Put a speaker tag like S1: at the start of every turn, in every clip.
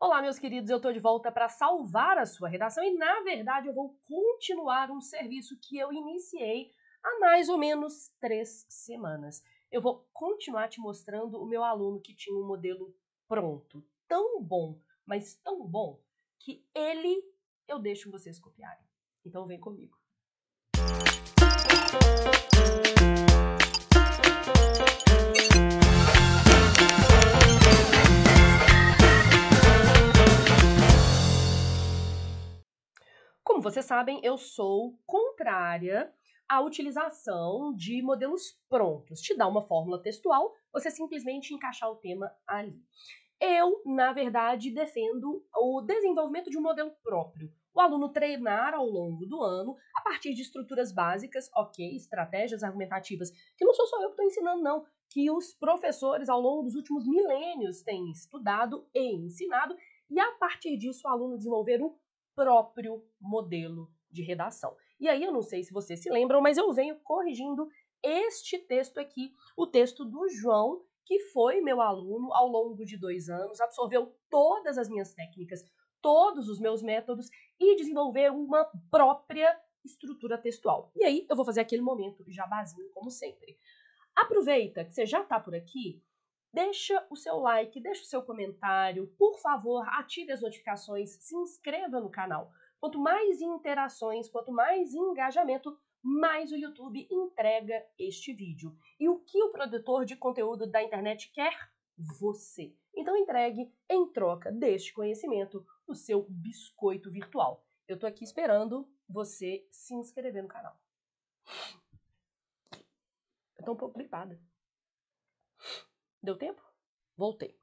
S1: Olá, meus queridos, eu estou de volta para salvar a sua redação e, na verdade, eu vou continuar um serviço que eu iniciei há mais ou menos três semanas. Eu vou continuar te mostrando o meu aluno que tinha um modelo pronto, tão bom, mas tão bom, que ele eu deixo vocês copiarem. Então, vem comigo. Música vocês sabem, eu sou contrária à utilização de modelos prontos. Te dá uma fórmula textual, você simplesmente encaixar o tema ali. Eu, na verdade, defendo o desenvolvimento de um modelo próprio. O aluno treinar ao longo do ano, a partir de estruturas básicas, ok, estratégias argumentativas, que não sou só eu que estou ensinando, não, que os professores ao longo dos últimos milênios têm estudado e ensinado, e a partir disso o aluno desenvolver um próprio modelo de redação. E aí eu não sei se vocês se lembram, mas eu venho corrigindo este texto aqui, o texto do João, que foi meu aluno ao longo de dois anos, absorveu todas as minhas técnicas, todos os meus métodos e desenvolveu uma própria estrutura textual. E aí eu vou fazer aquele momento jabazinho, como sempre. Aproveita que você já está por aqui Deixa o seu like, deixa o seu comentário, por favor, ative as notificações, se inscreva no canal. Quanto mais interações, quanto mais engajamento, mais o YouTube entrega este vídeo. E o que o produtor de conteúdo da internet quer? Você. Então entregue, em troca deste conhecimento, o seu biscoito virtual. Eu estou aqui esperando você se inscrever no canal. Estou um pouco gripada. Deu tempo? Voltei.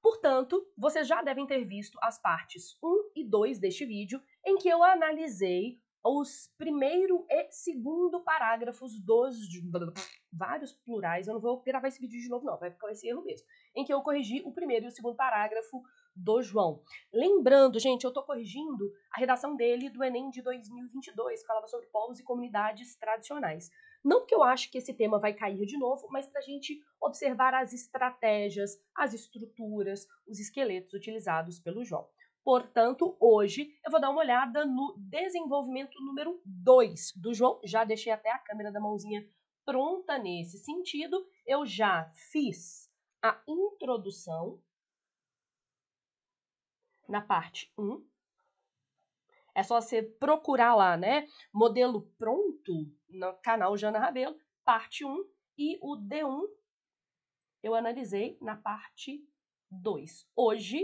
S1: Portanto, vocês já devem ter visto as partes 1 e 2 deste vídeo, em que eu analisei os primeiro e segundo parágrafos dos vários plurais. Eu não vou gravar esse vídeo de novo, não, vai ficar esse erro mesmo. Em que eu corrigi o primeiro e o segundo parágrafo do João. Lembrando, gente, eu estou corrigindo a redação dele do Enem de 2022, que falava sobre povos e comunidades tradicionais. Não porque eu acho que esse tema vai cair de novo, mas para a gente observar as estratégias, as estruturas, os esqueletos utilizados pelo Jó. Portanto, hoje eu vou dar uma olhada no desenvolvimento número 2 do João. Já deixei até a câmera da mãozinha pronta nesse sentido. Eu já fiz a introdução na parte 1, um, é só você procurar lá, né? Modelo pronto no canal Jana Rabelo, parte 1 e o D1 eu analisei na parte 2. Hoje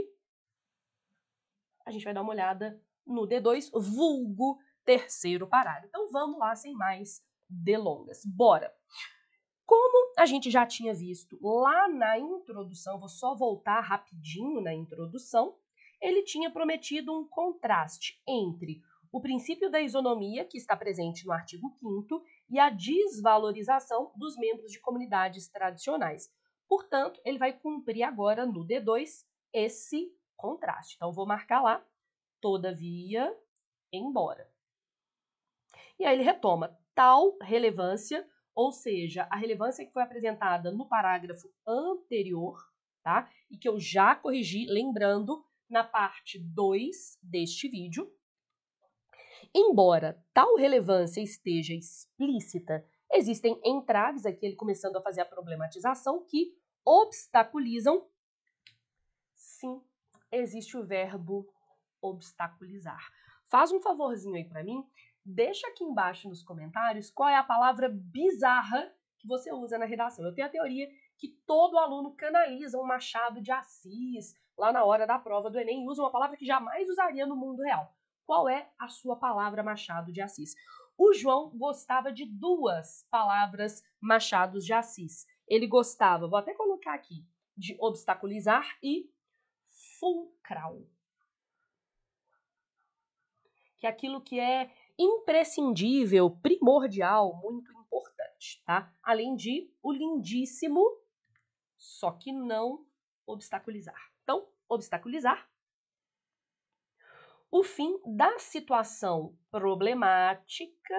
S1: a gente vai dar uma olhada no D2, vulgo terceiro parágrafo. Então vamos lá sem mais delongas. Bora. Como a gente já tinha visto lá na introdução, vou só voltar rapidinho na introdução, ele tinha prometido um contraste entre o princípio da isonomia, que está presente no artigo 5, e a desvalorização dos membros de comunidades tradicionais. Portanto, ele vai cumprir agora no D2 esse contraste. Então, vou marcar lá, todavia, embora. E aí ele retoma tal relevância, ou seja, a relevância que foi apresentada no parágrafo anterior, tá? E que eu já corrigi, lembrando na parte 2 deste vídeo. Embora tal relevância esteja explícita, existem entraves aqui, ele começando a fazer a problematização, que obstaculizam. Sim, existe o verbo obstaculizar. Faz um favorzinho aí para mim, deixa aqui embaixo nos comentários qual é a palavra bizarra que você usa na redação. Eu tenho a teoria que todo aluno canaliza um Machado de Assis, lá na hora da prova do Enem e usa uma palavra que jamais usaria no mundo real. Qual é a sua palavra, Machado de Assis? O João gostava de duas palavras Machado de Assis. Ele gostava, vou até colocar aqui, de obstaculizar e fulcral. Que é aquilo que é imprescindível, primordial, muito importante, tá? Além de o lindíssimo, só que não obstaculizar obstaculizar o fim da situação problemática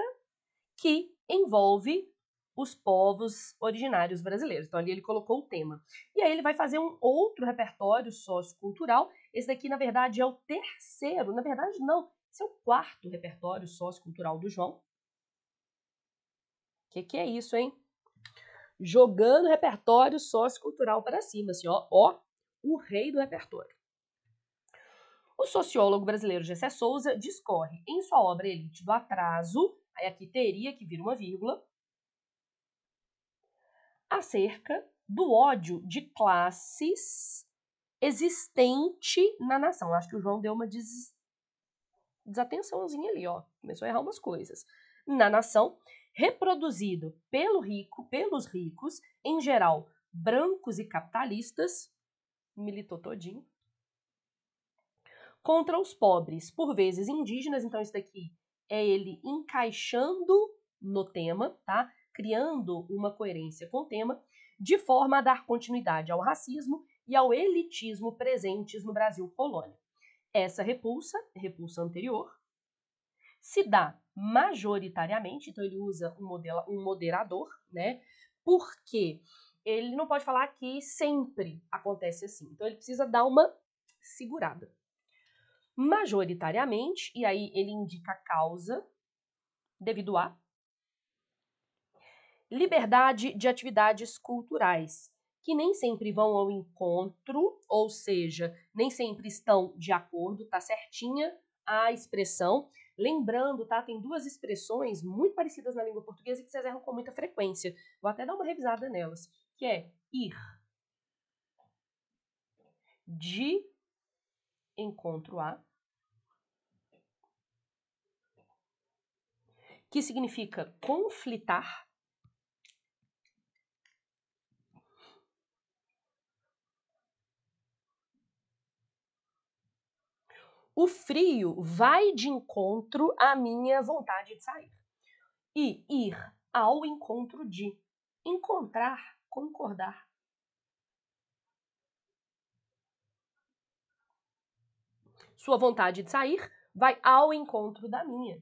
S1: que envolve os povos originários brasileiros. Então ali ele colocou o tema. E aí ele vai fazer um outro repertório sociocultural. Esse daqui, na verdade, é o terceiro, na verdade não, esse é o quarto repertório sociocultural do João. O que, que é isso, hein? Jogando repertório sociocultural para cima, assim, ó, ó, o rei do repertório. O sociólogo brasileiro Gessé Souza discorre em sua obra Elite do Atraso, aí aqui teria que vir uma vírgula, acerca do ódio de classes existente na nação. Acho que o João deu uma des... desatençãozinha ali, ó. Começou a errar umas coisas. Na nação, reproduzido pelo rico, pelos ricos, em geral brancos e capitalistas, militou todinho. Contra os pobres, por vezes indígenas, então isso daqui é ele encaixando no tema, tá? Criando uma coerência com o tema, de forma a dar continuidade ao racismo e ao elitismo presentes no Brasil colônia. Essa repulsa, repulsa anterior, se dá majoritariamente, então ele usa um, modelo, um moderador, né? Porque ele não pode falar que sempre acontece assim. Então ele precisa dar uma segurada. Majoritariamente, e aí ele indica a causa devido a liberdade de atividades culturais, que nem sempre vão ao encontro, ou seja, nem sempre estão de acordo, tá certinha a expressão. Lembrando, tá? Tem duas expressões muito parecidas na língua portuguesa que vocês erram com muita frequência. Vou até dar uma revisada nelas que é ir. De encontro a, que significa conflitar. O frio vai de encontro à minha vontade de sair. E ir ao encontro de. Encontrar concordar. Sua vontade de sair vai ao encontro da minha.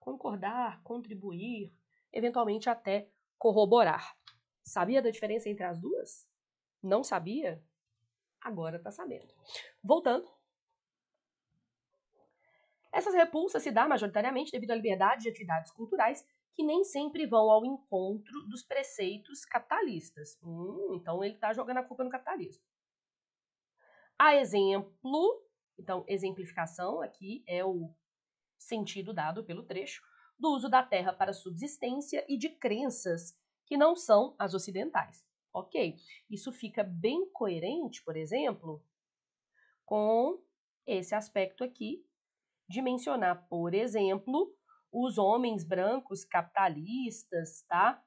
S1: Concordar, contribuir, eventualmente até corroborar. Sabia da diferença entre as duas? Não sabia? Agora está sabendo. Voltando, essas repulsas se dão majoritariamente devido à liberdade de atividades culturais que nem sempre vão ao encontro dos preceitos capitalistas. Hum, então ele está jogando a culpa no capitalismo. A exemplo, então exemplificação aqui é o sentido dado pelo trecho do uso da terra para subsistência e de crenças que não são as ocidentais. Ok? Isso fica bem coerente, por exemplo, com esse aspecto aqui de mencionar, por exemplo, os homens brancos capitalistas, tá?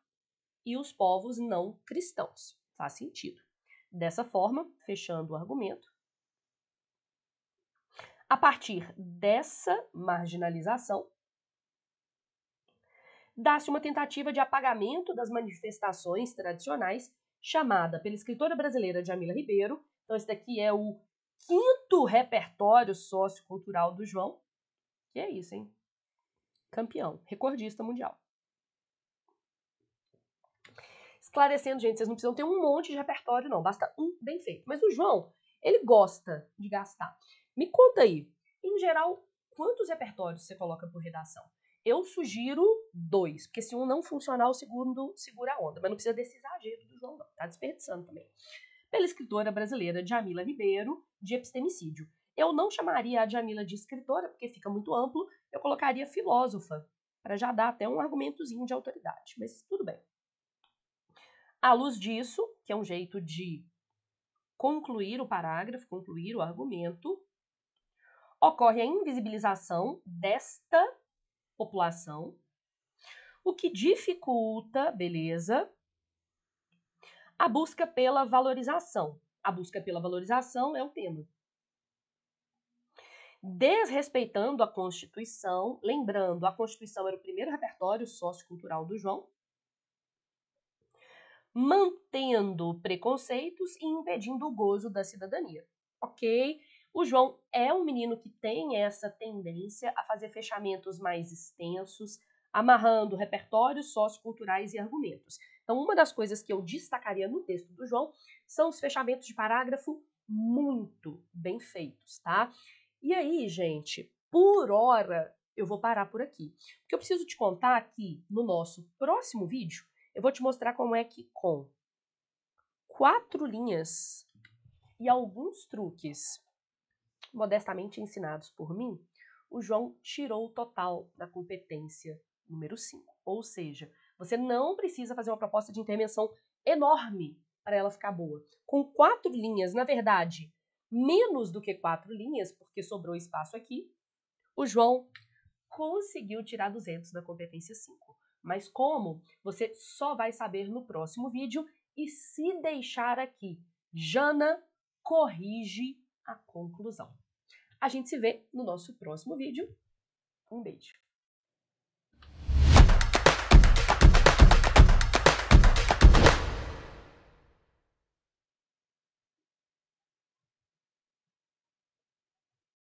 S1: E os povos não cristãos. Faz sentido. Dessa forma, fechando o argumento, a partir dessa marginalização, dá-se uma tentativa de apagamento das manifestações tradicionais, chamada pela escritora brasileira Jamila Ribeiro. Então, esse daqui é o quinto repertório sociocultural do João, que é isso, hein? Campeão, recordista mundial. Esclarecendo, gente, vocês não precisam ter um monte de repertório, não. Basta um bem feito. Mas o João, ele gosta de gastar. Me conta aí, em geral, quantos repertórios você coloca por redação? Eu sugiro dois, porque se um não funcionar, o segundo segura a onda. Mas não precisa desse exagero do João, não. Tá desperdiçando também. Pela escritora brasileira Jamila Ribeiro, de epistemicídio. Eu não chamaria a Jamila de escritora, porque fica muito amplo, eu colocaria filósofa, para já dar até um argumentozinho de autoridade, mas tudo bem. À luz disso, que é um jeito de concluir o parágrafo, concluir o argumento, ocorre a invisibilização desta população, o que dificulta, beleza, a busca pela valorização. A busca pela valorização é o tema desrespeitando a Constituição. Lembrando, a Constituição era o primeiro repertório sociocultural do João, mantendo preconceitos e impedindo o gozo da cidadania. Ok? O João é um menino que tem essa tendência a fazer fechamentos mais extensos, amarrando repertórios socioculturais e argumentos. Então, uma das coisas que eu destacaria no texto do João são os fechamentos de parágrafo muito bem feitos, tá? E aí, gente, por hora eu vou parar por aqui, porque eu preciso te contar que no nosso próximo vídeo eu vou te mostrar como é que com quatro linhas e alguns truques modestamente ensinados por mim, o João tirou o total da competência número 5. Ou seja, você não precisa fazer uma proposta de intervenção enorme para ela ficar boa. Com quatro linhas, na verdade, menos do que quatro linhas, porque sobrou espaço aqui, o João conseguiu tirar 200 na competência 5. Mas como? Você só vai saber no próximo vídeo e se deixar aqui. Jana corrige a conclusão. A gente se vê no nosso próximo vídeo. Um beijo.